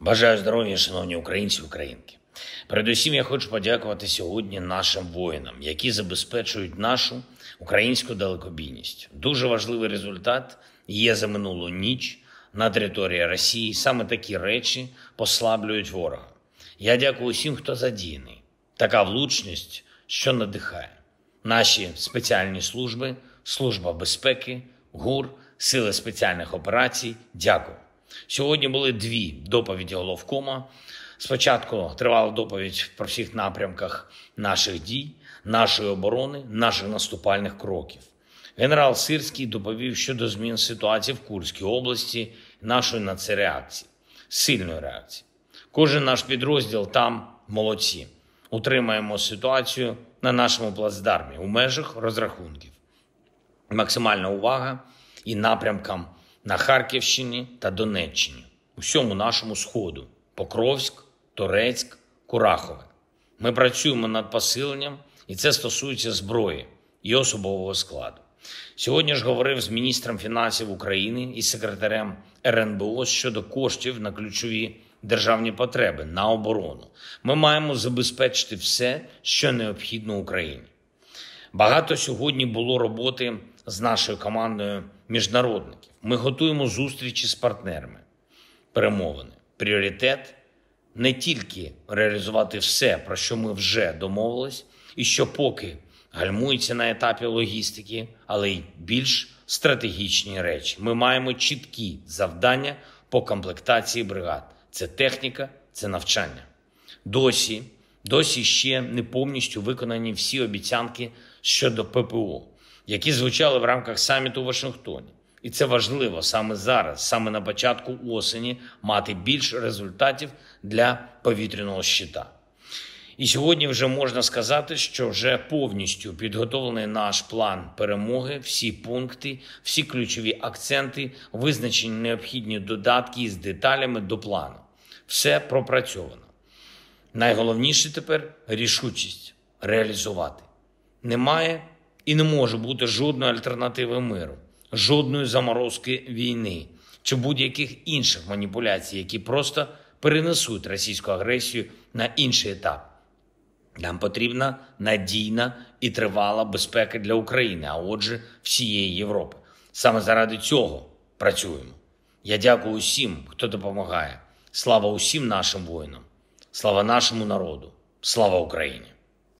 Бажаю здоров'я, шановні українці українки. Передусім, я хочу подякувати сьогодні нашим воїнам, які забезпечують нашу українську далекобійність. Дуже важливий результат є за минулу ніч на території Росії. Саме такі речі послаблюють ворога. Я дякую усім, хто задіяний. Така влучність, що надихає. Наші спеціальні служби, служба безпеки, ГУР, сили спеціальних операцій. Дякую. Сьогодні були дві доповіді головкома. Спочатку тривала доповідь про всіх напрямках наших дій, нашої оборони, наших наступальних кроків. Генерал Сирський доповів щодо змін ситуації в Курській області, нашої на це реакції, сильної реакції. Кожен наш підрозділ там молодці. Утримаємо ситуацію на нашому плацдармі у межах розрахунків. Максимальна увага і напрямкам на Харківщині та Донеччині, усьому нашому сходу Покровськ, Торецьк, Курахове. Ми працюємо над посиленням, і це стосується зброї і особового складу. Сьогодні ж говорив з міністром фінансів України і секретарем РНБО щодо коштів на ключові державні потреби на оборону. Ми маємо забезпечити все, що необхідно Україні. Багато сьогодні було роботи з нашою командою міжнародників. Ми готуємо зустрічі з партнерами, перемовини. Пріоритет не тільки реалізувати все, про що ми вже домовились, і що поки гальмується на етапі логістики, але й більш стратегічні речі. Ми маємо чіткі завдання по комплектації бригад. Це техніка, це навчання. Досі, досі ще не повністю виконані всі обіцянки щодо ППО які звучали в рамках саміту в Вашингтоні. І це важливо саме зараз, саме на початку осені, мати більш результатів для повітряного щита. І сьогодні вже можна сказати, що вже повністю підготовлений наш план перемоги, всі пункти, всі ключові акценти, визначені необхідні додатки з деталями до плану. Все пропрацьовано. Найголовніше тепер рішучість реалізувати. Немає і не може бути жодної альтернативи миру, жодної заморозки війни чи будь-яких інших маніпуляцій, які просто перенесуть російську агресію на інший етап. Нам потрібна надійна і тривала безпека для України, а отже, всієї Європи. Саме заради цього працюємо. Я дякую усім, хто допомагає. Слава усім нашим воїнам, слава нашому народу, слава Україні!